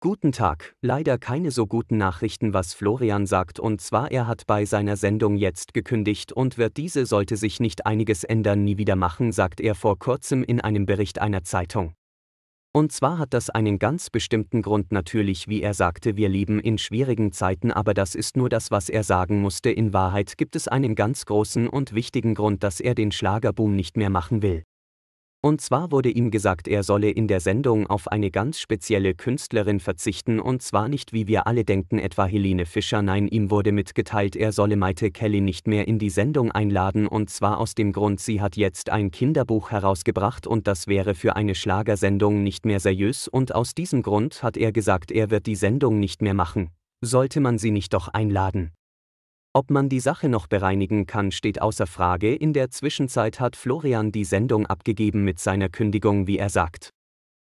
Guten Tag, leider keine so guten Nachrichten, was Florian sagt, und zwar er hat bei seiner Sendung jetzt gekündigt und wird diese sollte sich nicht einiges ändern, nie wieder machen, sagt er vor kurzem in einem Bericht einer Zeitung. Und zwar hat das einen ganz bestimmten Grund natürlich, wie er sagte, wir leben in schwierigen Zeiten, aber das ist nur das, was er sagen musste, in Wahrheit gibt es einen ganz großen und wichtigen Grund, dass er den Schlagerboom nicht mehr machen will. Und zwar wurde ihm gesagt, er solle in der Sendung auf eine ganz spezielle Künstlerin verzichten und zwar nicht wie wir alle denken etwa Helene Fischer, nein, ihm wurde mitgeteilt, er solle Maite Kelly nicht mehr in die Sendung einladen und zwar aus dem Grund, sie hat jetzt ein Kinderbuch herausgebracht und das wäre für eine Schlagersendung nicht mehr seriös und aus diesem Grund hat er gesagt, er wird die Sendung nicht mehr machen. Sollte man sie nicht doch einladen? Ob man die Sache noch bereinigen kann, steht außer Frage. In der Zwischenzeit hat Florian die Sendung abgegeben mit seiner Kündigung, wie er sagt.